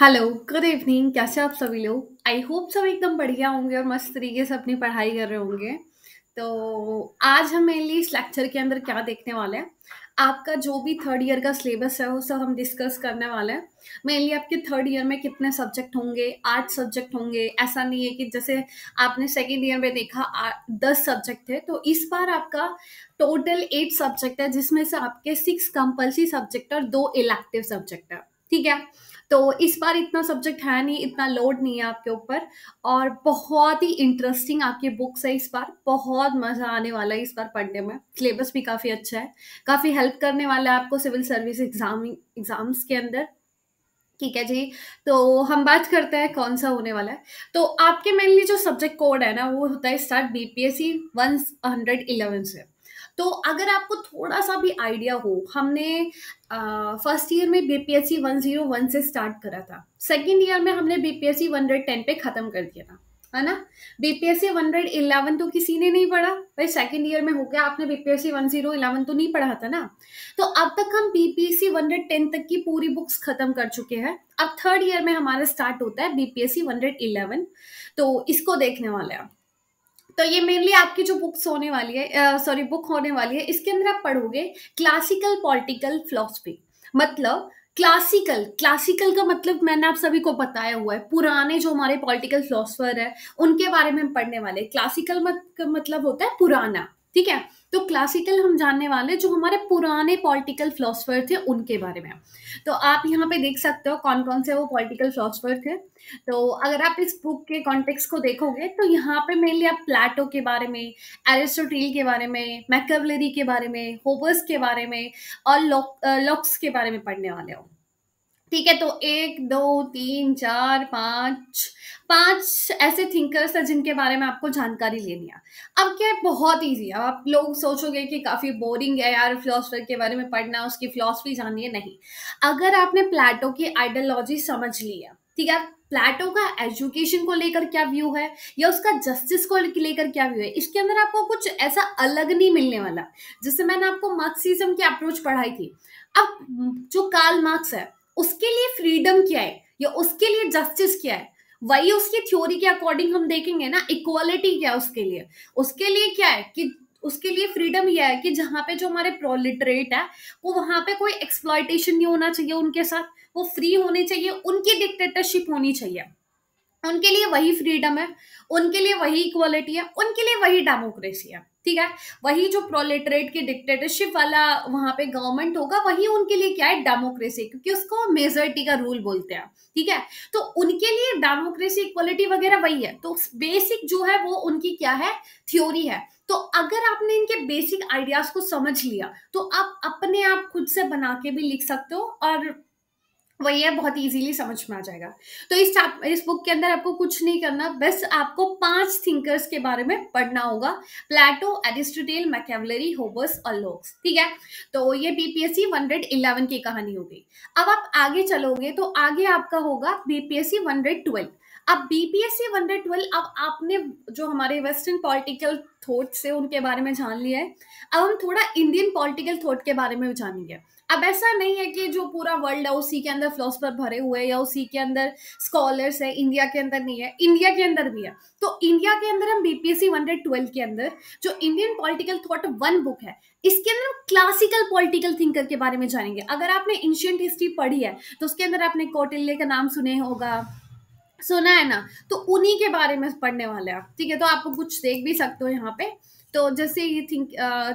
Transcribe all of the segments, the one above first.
hello good evening कैसे आप सभी लोग आई होप सब एकदम बढ़िया होंगे और मस्त तरीके से अपनी पढ़ाई कर रहे होंगे तो आज हम मेनली इस लेक्चर के अंदर क्या देखने वाले हैं आपका जो भी थर्ड ईयर का सिलेबस है वो सब हम डिस्कस करने वाले हैं मेनली आपके थर्ड ईयर में कितने सब्जेक्ट होंगे आठ सब्जेक्ट होंगे ऐसा नहीं है कि जैसे आपने सेकेंड ईयर में देखा दस सब्जेक्ट थे तो इस बार आपका टोटल एट सब्जेक्ट है जिसमें से आपके सिक्स कंपल्सरी सब्जेक्ट और दो इलेक्टिव सब्जेक्ट है ठीक है तो इस बार इतना सब्जेक्ट है नहीं इतना लोड नहीं है आपके ऊपर और बहुत ही इंटरेस्टिंग आपके बुक्स है इस बार बहुत मज़ा आने वाला है इस बार पढ़ने में सिलेबस भी काफ़ी अच्छा है काफ़ी हेल्प करने वाला है आपको सिविल सर्विस एग्जाम एग्ज़ाम्स के अंदर ठीक है जी तो हम बात करते हैं कौन सा होने वाला है तो आपके मेनली जो सब्जेक्ट कोड है ना वो होता है start B P S C one hundred eleven से तो अगर आपको थोड़ा सा भी आइडिया हो हमने फर्स्ट ईयर में बीपीएससी वन जीरो वन से स्टार्ट करा था सेकेंड ईयर में हमने B P S C one hundred ten पे ख़त्म कर दिया था है ना बीपीएससी वन हंड्रेड इलेवन तो किसी ने नहीं पढ़ा भाई सेकेंड ईयर में हो गया आपने बीपीएससी वन जीरो इलेवन तो नहीं पढ़ा था ना तो अब तक हम बीपीएससी वन हंड्रेड टेन तक की पूरी बुक्स खत्म कर चुके हैं अब थर्ड ईयर में हमारा स्टार्ट होता है बीपीएससी वन हंड्रेड इलेवन तो इसको देखने वाले हैं तो ये मेनली आपकी जो बुक्स होने वाली है सॉरी बुक होने वाली है इसके अंदर आप पढ़ोगे क्लासिकल पॉलिटिकल फिलोसफी मतलब क्लासिकल क्लासिकल का मतलब मैंने आप सभी को बताया हुआ है पुराने जो हमारे पॉलिटिकल फिलोसफर है उनके बारे में हम पढ़ने वाले क्लासिकल मत, मतलब होता है पुराना ठीक है तो क्लासिकल हम जानने वाले जो हमारे पुराने पॉलिटिकल फिलोसफर थे उनके बारे में तो आप यहाँ पे देख सकते हो कौन कौन से वो पॉलिटिकल फिलोसफर थे तो अगर आप इस बुक के कॉन्टेक्स को देखोगे तो यहाँ पे मेनली आप प्लाटो के बारे में एरिस्टोटील के बारे में मैकवलरी के बारे में होबर्स के बारे में और लॉक्स के बारे में पढ़ने वाले हो ठीक है तो एक दो तीन चार पाँच पांच ऐसे थिंकर्स हैं जिनके बारे में आपको जानकारी लेनी है अब क्या है बहुत इजी है अब आप लोग सोचोगे कि काफ़ी बोरिंग है यार फिलोसफर के बारे में पढ़ना उसकी फिलोसफी जाननी है नहीं अगर आपने प्लेटो की आइडियोलॉजी समझ ली है ठीक है प्लेटो का एजुकेशन को लेकर क्या व्यू है या उसका जस्टिस को लेकर क्या व्यू है इसके अंदर आपको कुछ ऐसा अलग नहीं मिलने वाला जिससे मैंने आपको मार्क्सिज्म की अप्रोच पढ़ाई थी अब जो काल मार्क्स है उसके लिए फ्रीडम क्या है या उसके लिए जस्टिस क्या है वही उसकी थ्योरी के अकॉर्डिंग हम देखेंगे ना इक्वालिटी क्या है उसके लिए उसके लिए क्या है कि उसके लिए फ्रीडम यह है कि जहाँ पे जो हमारे प्रोलिटरेट है वो वहां पे कोई एक्सप्लॉयटेशन नहीं होना चाहिए उनके साथ वो फ्री होने चाहिए उनकी डिक्टेटरशिप होनी चाहिए उनके लिए वही फ्रीडम है उनके लिए वही इक्वालिटी है उनके लिए वही डेमोक्रेसी है ठीक है वही जो प्रोलेटरेट के डिक्टेटरशिप वाला वहां पे गवर्नमेंट होगा वही उनके लिए क्या है डेमोक्रेसी क्योंकि उसको मेजोरिटी का रूल बोलते हैं ठीक है तो उनके लिए डेमोक्रेसी इक्वालिटी वगैरह वही है तो बेसिक जो है वो उनकी क्या है थ्योरी है तो अगर आपने इनके बेसिक आइडियाज को समझ लिया तो आप अपने आप खुद से बना के भी लिख सकते हो और वही है बहुत इजीली समझ में आ जाएगा तो इस इस बुक के अंदर आपको कुछ नहीं करना बस आपको पांच थिंकर्स के बारे में पढ़ना होगा प्लेटो एरिस्टोटेल मैकेवलरी होबर्स और लोक्स ठीक है तो ये बीपीएससी वन हंड्रेड इलेवन की कहानी हो गई अब आप आगे चलोगे तो आगे आपका होगा बीपीएससी वन हंड्रेड ट्वेल्व अब बीपीएससी वन हंड्रेड ट्वेल्व अब आपने जो हमारे वेस्टर्न पॉलिटिकल थॉट से उनके बारे में जान लिया है अब हम थोड़ा इंडियन पॉलिटिकल थॉट के बारे में जानेंगे अब ऐसा नहीं है कि जो पूरा वर्ल्ड है उसी के अंदर फिलोसफर भरे हुए या उसी के अंदर स्कॉलर्स है इंडिया के अंदर नहीं है इंडिया के अंदर भी है तो इंडिया के अंदर हम बीपीएससी ट्वेल्व के अंदर जो Indian political thought one book है इसके अंदर हम क्लासिकल पॉलिटिकल थिंकर के बारे में जानेंगे अगर आपने एंशियंट हिस्ट्री पढ़ी है तो उसके अंदर आपने कौटिल्य का नाम सुने होगा सुना है ना तो उन्हीं के बारे में पढ़ने वाले आप ठीक है तो आप कुछ देख भी सकते हो यहाँ पे तो जैसे ये थिंक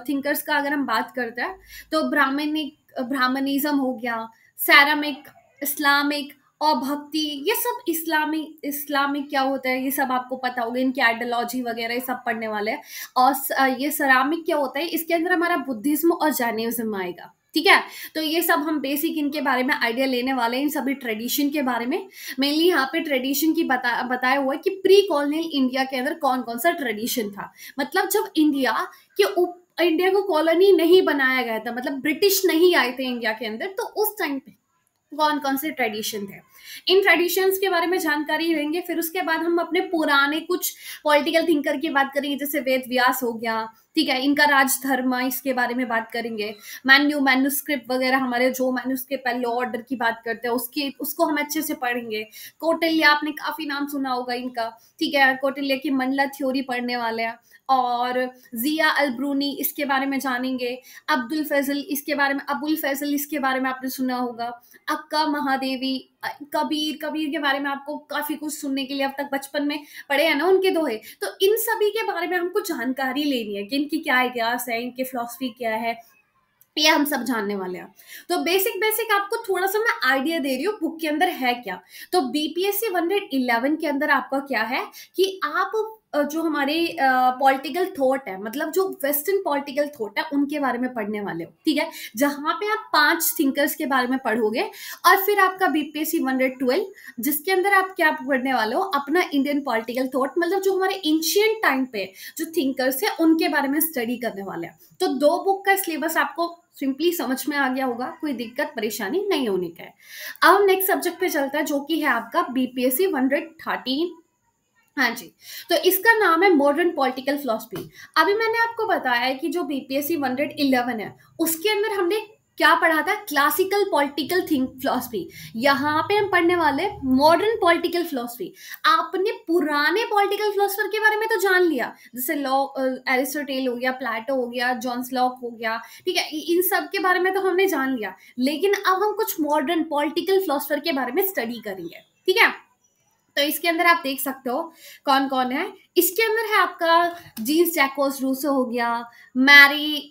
थिंकर्स का अगर हम बात करते हैं तो ब्राह्मणिक ब्राह्मणिज्म हो गया सैरामिक इस्लामिक और भक्ति ये सब इस्लामी इस्लामिक क्या होता है ये सब आपको पता होगा इनकी आइडियोलॉजी वगैरह ये सब पढ़ने वाले हैं और ये सरामिक क्या होता है इसके अंदर हमारा बुद्धिज्म और जैनिज्म आएगा ठीक है तो ये सब हम बेसिक इनके बारे में आइडिया लेने वाले हैं इन सभी ट्रेडिशन के बारे में मेनली यहाँ पे ट्रेडिशन की बता बताया हुआ है कि प्री कॉलोनियल इंडिया के अंदर कौन कौन सा ट्रेडिशन था मतलब जब इंडिया के ऊपर इंडिया को कॉलोनी नहीं बनाया गया था मतलब ब्रिटिश नहीं आए थे इंडिया के अंदर तो उस टाइम पे कौन कौन से ट्रेडिशन थे इन ट्रेडिशंस के बारे में जानकारी लेंगे फिर उसके बाद हम अपने पुराने कुछ पॉलिटिकल थिंकर की बात करेंगे जैसे वेद व्यास हो गया ठीक है इनका राजधर्म इसके बारे में बात करेंगे मैन्यू मैन्यूस्क्रिप्ट वगैरह हमारे जो मैन्यूस्क्रिप्ट है लॉ ऑर्डर की बात करते हैं उसकी उसको हम अच्छे से पढ़ेंगे कौटिल्य आपने काफी नाम सुना होगा इनका ठीक है कौटिल्य की मनला थ्योरी पढ़ने वाले हैं और जिया अलब्रूनी इसके बारे में जानेंगे अब्दुल फैजल इसके बारे में अबुल फैजल इसके बारे में आपने सुना होगा अक्का महादेवी कबीर कबीर के बारे में आपको काफी कुछ सुनने के लिए अब तक बचपन में पढ़े हैं ना उनके दोहे तो इन सभी के बारे में हमको जानकारी लेनी है कि इनकी क्या इतिहास है इनकी फिलोसफी क्या है ये हम सब जानने वाले हैं तो बेसिक बेसिक आपको थोड़ा सा मैं आइडिया दे रही हूँ बुक के अंदर है क्या तो बीपीएससी वन के अंदर आपका क्या है कि आप जो हमारे पॉलिटिकल थॉट है मतलब जो वेस्टर्न पॉलिटिकल थॉट है उनके बारे में पढ़ने वाले हो ठीक है जहाँ पे आप पांच थिंकर्स के बारे में पढ़ोगे और फिर आपका बीपीएससी वन हंड्रेड ट्वेल्व जिसके अंदर आप क्या पढ़ने वाले हो अपना इंडियन पॉलिटिकल थॉट मतलब जो हमारे एंशियंट टाइम पे जो थिंकर्स है उनके बारे में स्टडी करने वाले हैं तो दो बुक का सिलेबस आपको सिंपली समझ में आ गया होगा कोई दिक्कत परेशानी नहीं होने का है अब नेक्स्ट सब्जेक्ट पे चलता है जो कि है आपका बीपीएससी वन हंड्रेड थर्टीन हाँ जी तो इसका नाम है मॉडर्न पॉलिटिकल फिलोसफी अभी मैंने आपको बताया है कि जो बीपीएससी इलेवन है उसके अंदर हमने क्या पढ़ा था क्लासिकल पॉलिटिकल थिंक फिलोसफी यहाँ पे हम पढ़ने वाले मॉडर्न पॉलिटिकल फिलोसफी आपने पुराने पॉलिटिकल फिलोसफर के बारे में तो जान लिया जैसे लॉ एरिस्टोटेल हो गया प्लेटो हो गया जॉन्स लॉक हो गया ठीक है इन सब के बारे में तो हमने जान लिया लेकिन अब हम कुछ मॉडर्न पॉलिटिकल फिलोसफर के बारे में स्टडी करेंगे ठीक है तो इसके अंदर आप देख सकते हो कौन कौन है इसके अंदर है आपका जीन्स जैकोस रूसो हो गया मैरी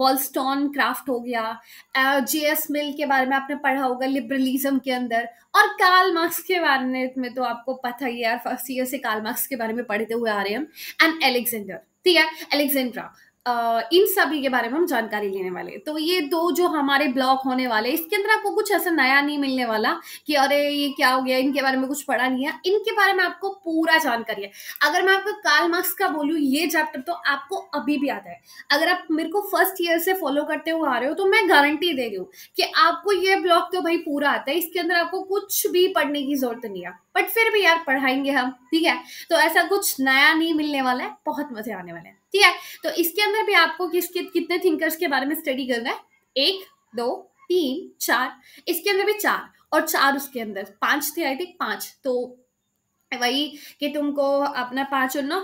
वॉलस्टॉन क्राफ्ट हो गया जे एस मिल के बारे में आपने पढ़ा होगा लिबरलिज्म के अंदर और कार्ल मार्क्स के बारे में तो आपको पता ही है फर्स्ट ईयर से कार्ल मार्क्स के बारे में पढ़ते हुए आ रहे हैं एंड एलेक्जेंडर ठीक है एलेक्जेंड्रा इन सभी के बारे में हम जानकारी लेने वाले तो ये दो जो हमारे ब्लॉक होने वाले इसके अंदर आपको कुछ ऐसा नया नहीं मिलने वाला कि अरे ये क्या हो गया इनके बारे में कुछ पढ़ा नहीं है इनके बारे में आपको पूरा जानकारी है अगर मैं आपको काल मार्क्स का बोलूँ ये चैप्टर तो आपको अभी भी आता है अगर आप मेरे को फर्स्ट ईयर से फॉलो करते हुए आ रहे हो तो मैं गारंटी दे रही हूँ कि आपको ये ब्लॉक तो भाई पूरा आता है इसके अंदर आपको कुछ भी पढ़ने की जरूरत नहीं है बट फिर भी यार पढ़ाएंगे हम ठीक है तो ऐसा कुछ नया नहीं मिलने वाला है बहुत मजे आने वाले हैं ठीक है तो इसके अंदर भी आपको किस कितने थिंकर्स के बारे में स्टडी करना है एक दो तीन चार इसके अंदर भी चार और चार उसके अंदर पांच थे आई थिंक पांच तो वही कि तुमको अपना पांच और नौ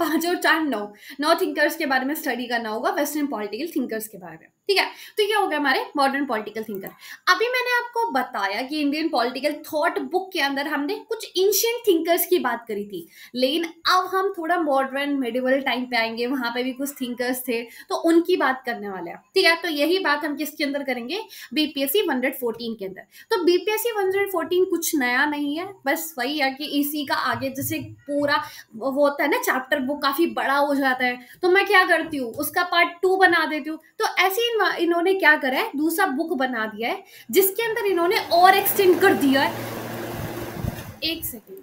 पाँच और चार नौ नौ थिंकर्स के बारे में स्टडी करना होगा वेस्टर्न पॉलिटिकल थिंकर्स के बारे में ठीक है तो ये हो गया हमारे मॉडर्न पॉलिटिकल थिंकर अभी मैंने आपको बताया कि इंडियन पॉलिटिकल थॉट बुक के अंदर हमने कुछ एंशियंट थिंकर्स की बात करी थी लेकिन अब हम थोड़ा मॉडर्न मेडिवल टाइम पे आएंगे वहां पे भी कुछ थिंकर्स थे तो उनकी बात करने वाले हैं ठीक है तो यही बात हम किसके अंदर करेंगे बीपीएससी फोर्टीन के अंदर तो बीपीएससी फोर्टीन कुछ नया नहीं है बस वही है कि इसी का आगे जैसे पूरा वो होता है ना चैप्टर बुक काफी बड़ा हो जाता है तो मैं क्या करती हूँ उसका पार्ट टू बना देती हूँ तो ऐसी लेकिन इन्होंने क्या करा है दूसरा बुक बना दिया है जिसके अंदर इन्होंने और एक्सटेंड कर दिया है एक सेकेंड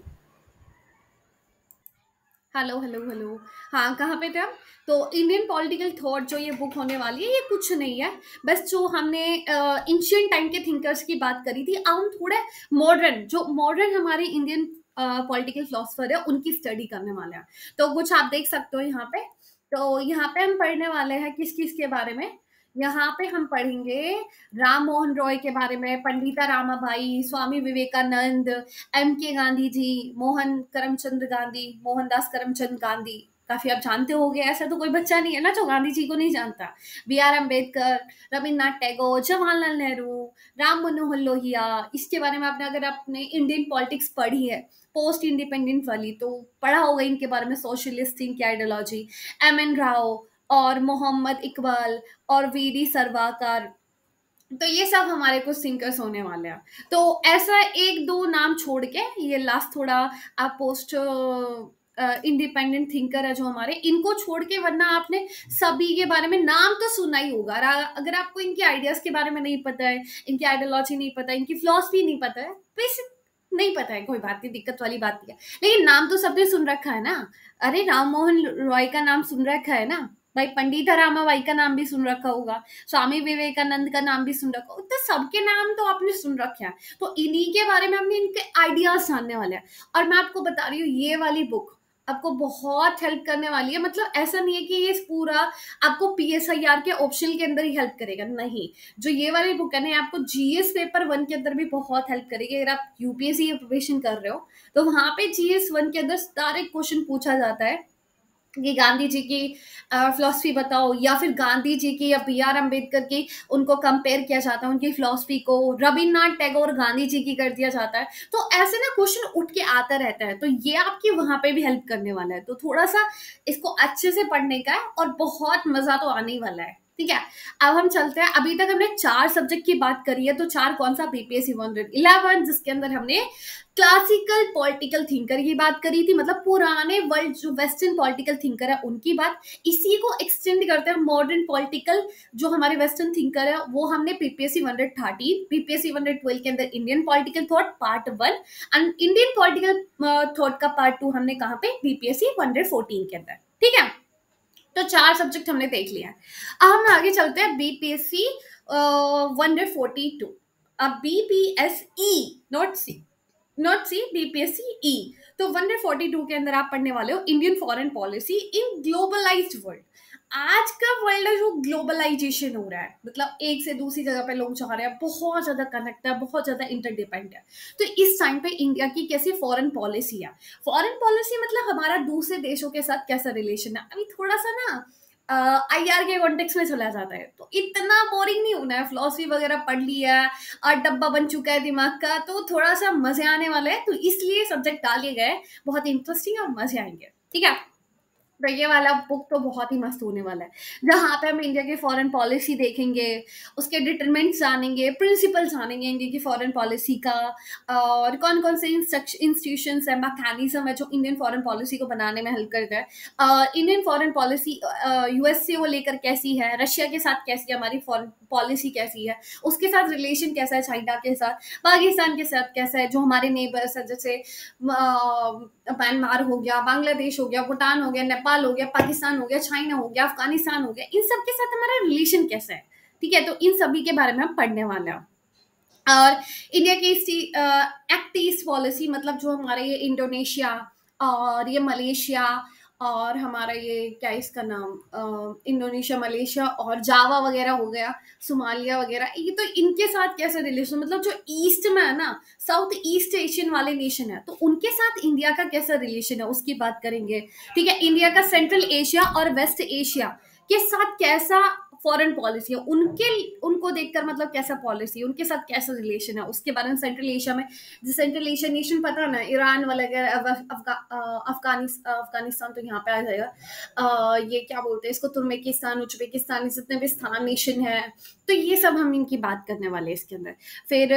हेलो हेलो हेलो हाँ कहाँ पे थे हम तो इंडियन पॉलिटिकल थॉट जो ये बुक होने वाली है ये कुछ नहीं है बस जो हमने एंशियन टाइम के थिंकर्स की बात करी थी अब हम थोड़े मॉडर्न जो मॉडर्न हमारे इंडियन पॉलिटिकल फिलोसफर है उनकी स्टडी करने वाले हैं तो कुछ आप देख सकते हो यहाँ पे तो यहाँ पे हम पढ़ने वाले हैं किस किस के बारे में यहाँ पे हम पढ़ेंगे राम मोहन रॉय के बारे में पंडिता रामाबाई स्वामी विवेकानंद एम के गांधी जी मोहन करमचंद गांधी मोहनदास करमचंद गांधी काफी आप जानते गए ऐसा तो कोई बच्चा नहीं है ना जो गांधी जी को नहीं जानता बी आर अम्बेडकर रविन्द्रनाथ टैगोर जवाहरलाल नेहरू राम मनोहर लोहिया इसके बारे में आपने अगर आपने इंडियन पॉलिटिक्स पढ़ी है पोस्ट इंडिपेंडेंट वाली तो पढ़ा होगा इनके बारे में सोशलिस्ट इनकी आइडियोलॉजी एम एन राव और मोहम्मद इकबाल और वी डी सरवाकार तो ये सब हमारे कुछ सिंकर्स होने वाले हैं तो ऐसा एक दो नाम छोड़ के ये लास्ट थोड़ा आप पोस्ट इंडिपेंडेंट uh, थिंकर है जो हमारे इनको छोड़ के वरना आपने सभी के बारे में नाम तो सुना ही होगा अगर आपको इनके आइडियाज के बारे में नहीं पता है इनकी आइडियोलॉजी नहीं पता है इनकी फिलोसफी नहीं पता है बेसिक नहीं पता है कोई बात नहीं दिक्कत वाली बात नहीं है लेकिन नाम तो सबने सुन रखा है ना अरे राम मोहन रॉय का नाम सुन रखा है ना भाई पंडित रामाबाई का नाम भी सुन रखा होगा स्वामी विवेकानंद का नाम भी सुन रखा होगा तो सबके नाम तो आपने सुन रखे हैं तो इन्हीं के बारे में हमने इनके आइडियाज जानने वाले हैं और मैं आपको बता रही हूँ ये वाली बुक आपको बहुत हेल्प करने वाली है मतलब ऐसा नहीं है कि ये पूरा आपको पीएसआईआर के ऑप्शन के अंदर ही हेल्प करेगा नहीं जो ये वाली बुक है ना आपको जीएस पेपर वन के अंदर भी बहुत हेल्प करेगी अगर आप यूपीएससी प्रिपरेशन कर रहे हो तो वहां पे जीएस वन के अंदर सारे क्वेश्चन पूछा जाता है कि गांधी जी की फ़िलासफ़ी बताओ या फिर गांधी जी की या बी आर अम्बेडकर की उनको कंपेयर किया जाता है उनकी फ़िलासफ़ी को रविन्द्रनाथ टैगोर गांधी जी की कर दिया जाता है तो ऐसे ना क्वेश्चन उठ के आता रहता है तो ये आपकी वहाँ पे भी हेल्प करने वाला है तो थोड़ा सा इसको अच्छे से पढ़ने का है और बहुत मज़ा तो आने ही वाला है ठीक है अब हम चलते हैं अभी तक हमने चार सब्जेक्ट की बात करी है तो चार कौन सा बीपीएससी वन हंड्रेड इलेवन जिसके अंदर हमने क्लासिकल पॉलिटिकल थिंकर की बात करी थी मतलब पुराने वर्ल्ड जो वेस्टर्न पॉलिटिकल थिंकर है उनकी बात इसी को एक्सटेंड करते हैं मॉडर्न पॉलिटिकल जो हमारे वेस्टर्न थिंकर है वो हमने PPSC one hundred thirteen PPSC one hundred twelve के अंदर Indian political thought part one and Indian political thought का पार्ट टू हमने कहा पे बीपीएससी वन हंड्रेड फोर्टीन के अंदर ठीक है तो चार सब्जेक्ट हमने देख लिया है अब हम आगे चलते हैं BPSC one hundred forty two अब BPSE not C not C BPSC E तो वन हंड्रेड फोर्टी टू के अंदर आप पढ़ने वाले हो Indian foreign policy in globalised world आज का वर्ल्ड जो ग्लोबलाइजेशन हो रहा है मतलब एक से दूसरी जगह पे लोग जा रहे हैं बहुत ज़्यादा कनेक्ट है बहुत ज़्यादा इंटरडिपेंड है तो इस टाइम पे इंडिया की कैसी फॉरेन पॉलिसी है फॉरेन पॉलिसी मतलब हमारा दूसरे देशों के साथ कैसा रिलेशन है अभी थोड़ा सा ना आई आर के कॉन्टेक्स में चला जाता है तो इतना बोरिंग नहीं होना है फिलोसफी वगैरह पढ़ लिया है और डब्बा बन चुका है दिमाग का तो थोड़ा सा मजे आने वाला है तो इसलिए सब्जेक्ट डाले गए बहुत इंटरेस्टिंग और मजे आएंगे ठीक है तो ये वाला बुक तो बहुत ही मस्त होने वाला है जहाँ पे हम इंडिया की फॉरेन पॉलिसी देखेंगे उसके डिटरमेंट्स जानेंगे प्रिंसिपल्स जानेंगे इंडिया की फॉरेन पॉलिसी का और कौन कौन से इंस्टीट्यूशन है मैकेनिज्म है जो इंडियन फॉरेन पॉलिसी को बनाने में हेल्प करता हैं इंडियन फॉरेन पॉलिसी यूएस से वो लेकर कैसी है रशिया के साथ कैसी है हमारी फॉरन पॉलिसी कैसी है उसके साथ रिलेशन कैसा है चाइना के साथ पाकिस्तान के साथ कैसा है जो हमारे नेबर्स है जैसे म्यांमार हो गया बांग्लादेश हो गया भूटान हो गया नेपाल नेपाल हो गया पाकिस्तान हो गया चाइना हो गया अफगानिस्तान हो गया इन सब के साथ हमारा रिलेशन कैसा है ठीक है तो इन सभी के बारे में हम पढ़ने वाले हैं और इंडिया की एक्ट ईस्ट पॉलिसी मतलब जो हमारे ये इंडोनेशिया और ये मलेशिया और हमारा ये क्या इसका नाम इंडोनेशिया मलेशिया और जावा वगैरह हो गया सोमालिया वगैरह ये तो इनके साथ कैसे रिलेशन मतलब जो ईस्ट में है ना साउथ ईस्ट एशियन वाले नेशन है तो उनके साथ इंडिया का कैसा रिलेशन है उसकी बात करेंगे ठीक है इंडिया का सेंट्रल एशिया और वेस्ट एशिया के साथ कैसा फॉरेन पॉलिसी है उनके उनको देखकर मतलब कैसा पॉलिसी उनके साथ कैसा रिलेशन है उसके बारे में सेंट्रल एशिया में जो सेंट्रल एशिया नेशन पता ना ईरान वगैरह अफगानिस्तान तो यहाँ पे आ जाएगा ये क्या बोलते हैं इसको तुर्मेकिस्तान उज्बेकिस्तान जितने भी स्थान नेशन है तो ये सब हम इनकी बात करने वाले हैं इसके अंदर फिर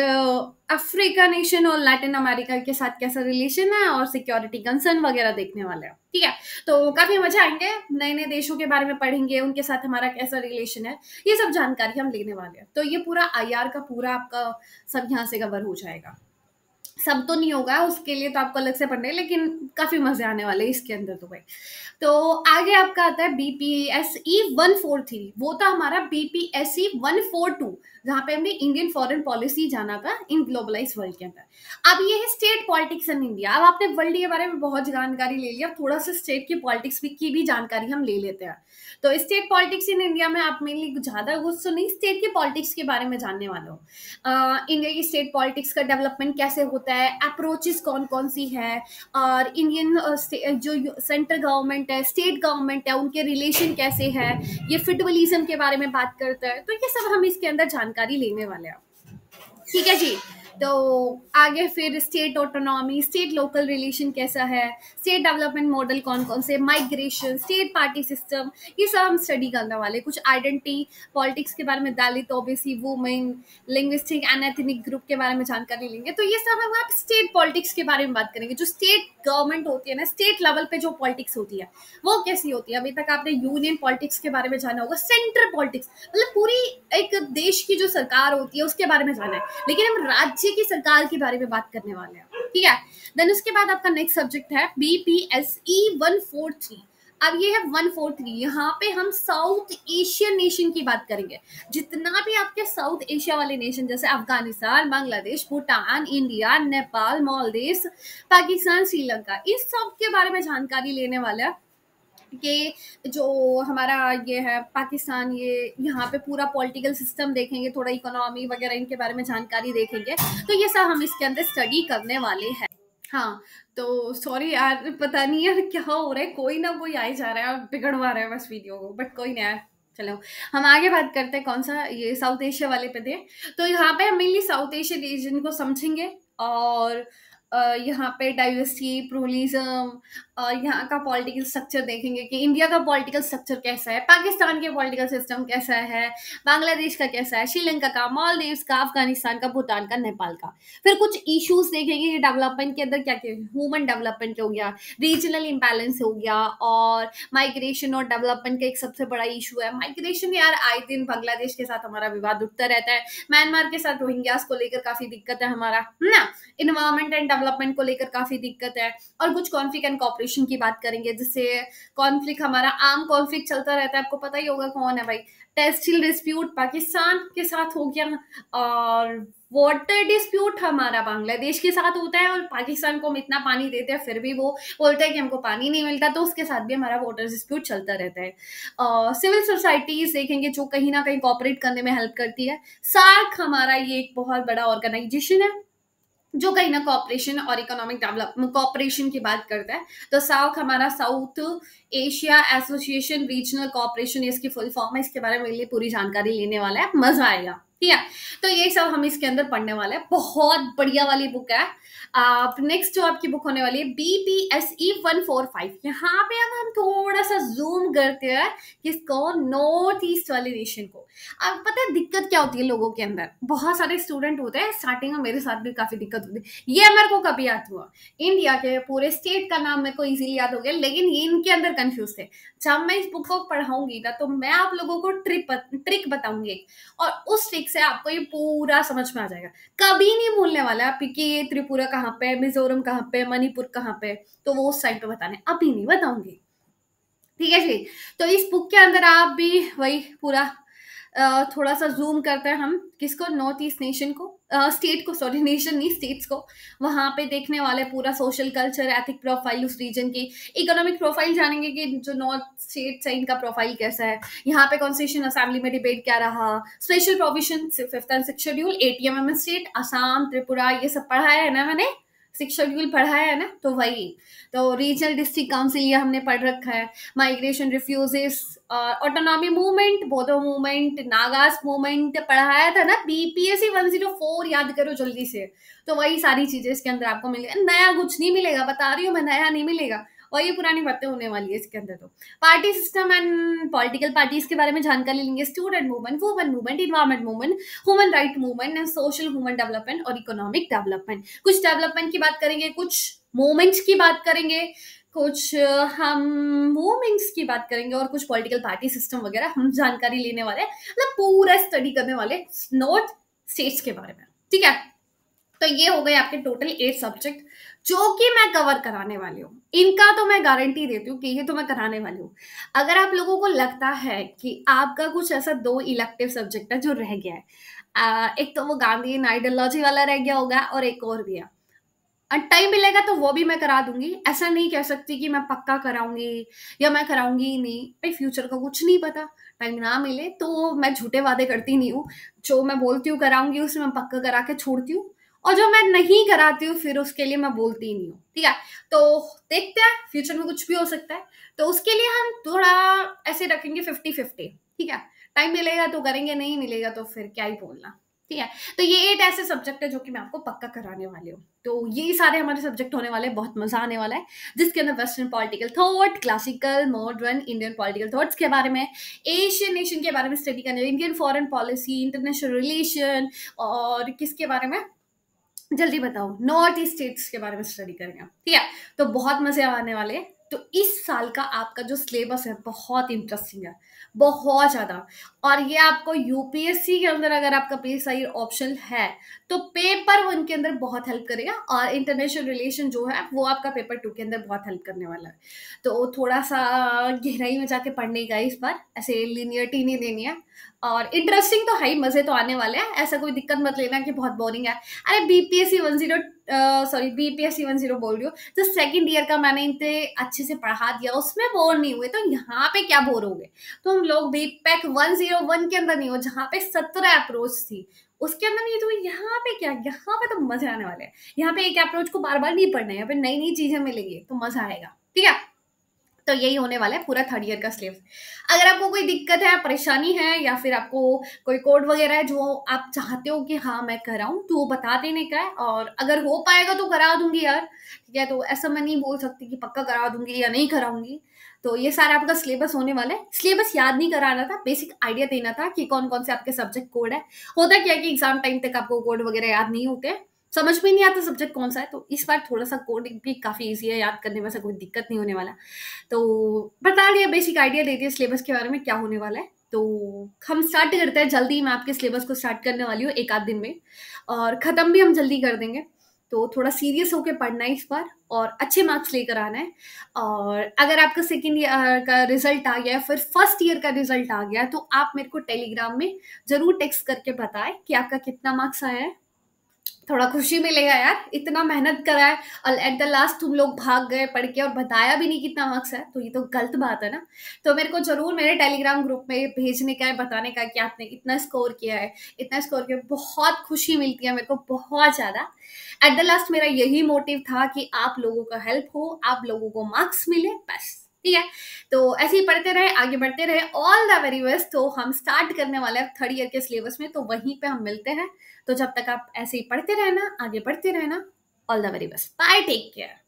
अफ्रीका नेशन और लैटिन अमेरिका के साथ कैसा रिलेशन है और सिक्योरिटी कंसर्न वगैरह देखने वाले हैं ठीक है तो काफी मजा आएंगे नए नए देशों के बारे में पढ़ेंगे उनके साथ हमारा कैसा रिलेशन है ये सब जानकारी हम लेने वाले हैं तो ये पूरा आई का पूरा आपका सब यहाँ से कवर हो जाएगा सब तो नहीं होगा उसके लिए तो आपको अलग से पढ़ने लेकिन काफ़ी मज़े आने वाले इसके अंदर तो भाई तो आगे आपका आता है B P S E one four three वो था हमारा B P S E one four two जहाँ पे हमने इंडियन फॉरेन पॉलिसी जाना था इन ग्लोबलाइज वर्ल्ड के अंदर अब ये है स्टेट पॉलिटिक्स इन इंडिया अब आपने वर्ल्ड के बारे में बहुत जानकारी ले लिया थोड़ा सा स्टेट की पॉलिटिक्स भी की भी जानकारी हम ले लेते हैं तो स्टेट पॉलिटिक्स इन इंडिया में आप मेरे लिए ज़्यादा कुछ सुनी तो नहीं स्टेट की पॉलिटिक्स के बारे में जानने वाले हो इंडिया की स्टेट पॉलिटिक्स का डेवलपमेंट कैसे होता होता है अप्रोचेस कौन कौन सी uh, uh, है और इंडियन जो सेंट्रल गवर्नमेंट है स्टेट गवर्नमेंट है उनके रिलेशन कैसे है ये फिटबलिज्म के बारे में बात करता है तो ये सब हम इसके अंदर जानकारी लेने वाले हैं ठीक है जी तो आगे फिर state autonomy state local relation कैसा है स्टेट डेवलपमेंट मॉडल कौन कौन से माइग्रेशन स्टेट पार्टी सिस्टम ये सब हम स्टडी करने वाले कुछ आइडेंटिटी पॉलिटिक्स के बारे में Dalit OBC women linguistic and ethnic group के बारे में जानकारी लेंगे तो ये सब हम आप स्टेट पॉलिटिक्स के बारे में बात करेंगे जो स्टेट गवर्नमेंट होती है ना स्टेट लेवल पे जो पॉलिटिक्स होती है वो कैसी होती है अभी तक आपने यूनियन पॉलिटिक्स के बारे में जाना होगा सेंट्रल पॉलिटिक्स मतलब पूरी एक देश की जो सरकार होती है उसके बारे में जाना है लेकिन हम राज्य बच्चे की सरकार के बारे में बात करने वाले हैं ठीक है देन उसके बाद आपका नेक्स्ट सब्जेक्ट है B P S E one four three अब ये है वन फोर थ्री यहाँ पे हम साउथ एशियन नेशन की बात करेंगे जितना भी आपके साउथ एशिया वाले नेशन जैसे अफगानिस्तान बांग्लादेश भूटान इंडिया नेपाल मॉलदीव पाकिस्तान श्रीलंका इस सब के बारे में जानकारी लेने वाले हैं कि जो हमारा ये है पाकिस्तान ये यहाँ पे पूरा पॉलिटिकल सिस्टम देखेंगे थोड़ा इकोनॉमी वगैरह इनके बारे में जानकारी देखेंगे तो ये सब हम इसके अंदर स्टडी करने वाले हैं हाँ तो सॉरी यार पता नहीं यार क्या हो रहा है कोई ना कोई आई जा रहा है बिगड़वा रहा है बस वीडियो को बट कोई नहीं चलो हम आगे बात करते हैं कौन सा ये साउथ एशिया वाले पे दे तो यहाँ पे हम मेनली साउथ एशिया रीजन को समझेंगे और यहाँ पे डाइवर्सिटी प्रोलिज्म और यहाँ का पॉलिटिकल स्ट्रक्चर देखेंगे कि इंडिया का पॉलिटिकल स्ट्रक्चर कैसा है पाकिस्तान के पॉलिटिकल सिस्टम कैसा है बांग्लादेश का कैसा है श्रीलंका का मालदीव्स का अफगानिस्तान का भूटान का नेपाल का फिर कुछ इश्यूज देखेंगे कि डेवलपमेंट के अंदर क्या क्या ह्यूमन डेवलपमेंट हो गया रीजनल इम्बेलेंस हो गया और माइग्रेशन और डेवलपमेंट का एक सबसे बड़ा इशू है माइग्रेशन यार आए दिन बांग्लादेश के साथ हमारा विवाद उठता रहता है म्यांमार के साथ रोहिंग्यास को लेकर काफी दिक्कत है हमारा ना इन्वायरमेंट एंड डेवलपमेंट को लेकर काफी दिक्कत है और कुछ कॉन्फ्लिक एंड कॉपरेट कोलैबोरेशन की बात करेंगे जिससे कॉन्फ्लिक्ट हमारा आम कॉन्फ्लिक्ट चलता रहता है आपको पता ही होगा कौन है भाई टेस्टिल डिस्प्यूट पाकिस्तान के साथ हो गया और वाटर डिस्प्यूट हमारा बांग्लादेश के साथ होता है और पाकिस्तान को हम इतना पानी देते हैं फिर भी वो बोलते हैं कि हमको पानी नहीं मिलता तो उसके साथ भी हमारा वाटर डिस्प्यूट चलता रहता है सिविल uh, सोसाइटीज देखेंगे जो कहीं ना कहीं कॉपरेट करने में हेल्प करती है सार्क हमारा ये एक बहुत बड़ा ऑर्गेनाइजेशन है जो कहीं ना कॉपरेशन और इकोनॉमिक डेवलपमेंट कॉपरेशन की बात करता है तो साउथ हमारा south Asia association regional cooperation इसकी फुल फॉर्म है इसके बारे में लिए पूरी जानकारी लेने वाला है मजा आएगा ठीक है तो ये सब हम इसके अंदर पढ़ने वाले हैं बहुत बढ़िया वाली बुक है आप नेक्स्ट जो आपकी बुक होने वाली है B P S E one four five यहाँ पे अब हम थोड़ा सा जूम करते हैं किसको नॉर्थ ईस्ट वाले नेशन को अब पता है दिक्कत क्या होती है लोगों के अंदर बहुत सारे स्टूडेंट होते हैं स्टार्टिंग में मेरे साथ भी काफी दिक्कत होती है ये मेरे को कभी याद हुआ इंडिया के पूरे स्टेट का नाम मेरे को ईजिली याद हो गया लेकिन ये इनके अंदर कंफ्यूज थे जब मैं इस बुक को पढ़ाऊंगी ना तो मैं आप लोगों को ट्रिक ट्रिक बताऊंगी और उस ट्रिक से आपको ये पूरा समझ में आ जाएगा कभी नहीं भूलने वाला आप कि ये त्रिपुरा कहाँ पे मिजोरम कहाँ पे मणिपुर कहाँ पे तो वो उस साइड पे बताने अभी नहीं बताऊंगी ठीक है जी तो इस बुक के अंदर आप भी वही पूरा थोड़ा सा जूम करते हैं हम किसको नॉर्थ ईस्ट नेशन को स्टेट को सॉरी नेशन नहीं स्टेट्स को वहाँ पे देखने वाले पूरा सोशल कल्चर एथिक प्रोफाइल उस रीजन की इकोनॉमिक प्रोफाइल जानेंगे कि जो नॉर्थ स्टेट्स है इनका प्रोफाइल कैसा है यहाँ पे कॉन्स्टिट्यूशन असेंबली में डिबेट क्या रहा special provision fifth and six schedule A T M M state Assam Tripura ये सब पढ़ाया है ना मैंने सिक्स शेड्यूल पढ़ाया है ना तो वही तो रीजनल डिस्ट्रिक्ट काउंसिल ये हमने पढ़ रखा है migration refugees autonomy movement Bodo movement Nagas movement पढ़ाया था ना बीपीएससी फोर याद करो जल्दी से तो वही सारी चीज़ें इसके अंदर आपको मिलेगी नया कुछ नहीं मिलेगा बता रही हूँ मैं नया नहीं मिलेगा और ये पुरानी बातें होने वाली है इसके अंदर तो party system and political parties के बारे में जानकारी लेंगे student movement women movement environment movement human right movement and social human development और इकोनॉमिक डेवलपमेंट कुछ डेवलपमेंट की बात करेंगे कुछ मूवमेंट्स की बात करेंगे कुछ हम मूवमेंट्स की बात करेंगे और कुछ पॉलिटिकल पार्टी सिस्टम वगैरह हम जानकारी लेने वाले हैं मतलब पूरा स्टडी करने वाले नॉर्थ स्टेट्स के बारे में ठीक है तो ये हो गए आपके टोटल एट सब्जेक्ट जो कि मैं कवर कराने वाली हूँ इनका तो मैं गारंटी देती हूँ कि ये तो मैं कराने वाली हूँ अगर आप लोगों को लगता है कि आपका कुछ ऐसा दो इलेक्टिव सब्जेक्ट है जो रह गया है आ, एक तो वो गांधी आइडियोलॉजी वाला रह गया होगा और एक और भी है टाइम मिलेगा तो वो भी मैं करा दूंगी ऐसा नहीं कह सकती कि मैं पक्का कराऊंगी या मैं कराऊंगी ही नहीं भाई फ्यूचर का कुछ नहीं पता टाइम ना मिले तो मैं झूठे वादे करती नहीं हूँ जो मैं बोलती हूँ कराऊंगी उसे मैं पक्का करा के छोड़ती हूँ और जो मैं नहीं कराती हूँ फिर उसके लिए मैं बोलती ही नहीं हूँ ठीक है तो देखते हैं फ्यूचर में कुछ भी हो सकता है तो उसके लिए हम थोड़ा ऐसे रखेंगे फिफ्टी फिफ्टी ठीक है टाइम मिलेगा तो करेंगे नहीं मिलेगा तो फिर क्या ही बोलना ठीक है तो ये एट ऐसे सब्जेक्ट है जो कि मैं आपको पक्का कराने वाली हूँ तो ये सारे हमारे सब्जेक्ट होने वाले हैं बहुत मजा आने वाला है जिसके अंदर western political thought classical modern Indian political thoughts के बारे में एशियन नेशन के बारे में स्टडी करने Indian foreign policy international relation और किसके बारे में जल्दी बताओ नॉर्थ ईस्ट स्टेट्स के बारे में स्टडी करेंगे ठीक है तो बहुत मजे आने वाले तो इस साल का आपका जो सिलेबस है बहुत इंटरेस्टिंग है बहुत ज़्यादा और ये आपको यूपीएससी के अंदर अगर आपका पे साइड ऑप्शन है तो पेपर वन के अंदर बहुत हेल्प करेगा और इंटरनेशनल रिलेशन जो है वो आपका पेपर टू के अंदर बहुत हेल्प करने वाला है तो थोड़ा सा गहराई में जाके पढ़ने का इस बार ऐसे लिनियरिटी नहीं देनी है और इंटरेस्टिंग तो है ही मज़े तो आने वाले हैं ऐसा कोई दिक्कत मत लेना कि बहुत बोरिंग है अरे BPSC one zero sorry B P S C one zero बोल रही हूँ तो सेकंड ईयर का मैंने इनसे अच्छे से पढ़ा दिया उसमें बोर नहीं हुए तो यहाँ पे क्या बोर होंगे तो हम लोग बी पैक वन जीरो वन के अंदर नहीं हो जहाँ पे सत्रह अप्रोच थी उसके अंदर नहीं तो यहाँ पे क्या यहाँ पे तो मजे आने वाले हैं यहाँ पे एक अप्रोच को बार बार नहीं पढ़ना है यहाँ पे नई नई चीजें मिलेंगी तो मजा आएगा ठीक है तो यही होने वाला है पूरा थर्ड ईयर का सिलेबस अगर आपको कोई दिक्कत है परेशानी है या फिर आपको कोई कोड वगैरह है जो आप चाहते हो कि हाँ मैं कराऊँ तो वो बता देने का है और अगर हो पाएगा तो करा दूंगी यार ठीक है तो ऐसा मैं नहीं बोल सकती कि पक्का करा दूंगी या नहीं कराऊंगी तो ये सारा आपका सिलेबस होने वाला है सिलेबस याद नहीं कराना था बेसिक आइडिया देना था कि कौन कौन से आपके सब्जेक्ट कोड है होता क्या कि एग्जाम टाइम तक आपको कोड वगैरह याद नहीं होते हैं समझ में नहीं आता सब्जेक्ट कौन सा है तो इस बार थोड़ा सा कोडिंग भी काफ़ी ईजी है याद करने में ऐसा कोई दिक्कत नहीं होने वाला तो बता दिया बेसिक आइडिया दे दिया सिलेबस के बारे में क्या होने वाला है तो हम स्टार्ट करते हैं जल्दी मैं आपके सिलेबस को स्टार्ट करने वाली हूँ एक आध दिन में और ख़त्म भी हम जल्दी कर देंगे तो थोड़ा सीरियस होकर पढ़ना है इस बार और अच्छे मार्क्स लेकर आना है और अगर आपका सेकेंड ईयर का रिजल्ट आ गया है फिर फर्स्ट ईयर का रिजल्ट आ गया है तो आप मेरे को टेलीग्राम में ज़रूर टेक्स्ट करके बताएं कि आपका कितना मार्क्स आया है थोड़ा खुशी मिलेगा यार इतना मेहनत करा है और एट द लास्ट तुम लोग भाग गए पढ़ के और बताया भी नहीं कितना मार्क्स है तो ये तो गलत बात है ना तो मेरे को जरूर मेरे टेलीग्राम ग्रुप में भेजने का है बताने का है कि आपने इतना स्कोर किया है इतना स्कोर किया बहुत खुशी मिलती है मेरे को बहुत ज़्यादा एट द लास्ट मेरा यही मोटिव था कि आप लोगों का हेल्प हो आप लोगों को मार्क्स मिले बस ठीक है तो ऐसे ही पढ़ते रहे आगे बढ़ते रहे ऑल द वेरी बेस्ट तो हम स्टार्ट करने वाले हैं थर्ड ईयर के सिलेबस में तो वहीं पे हम मिलते हैं तो जब तक आप ऐसे ही पढ़ते रहना आगे बढ़ते रहना all the very best bye take care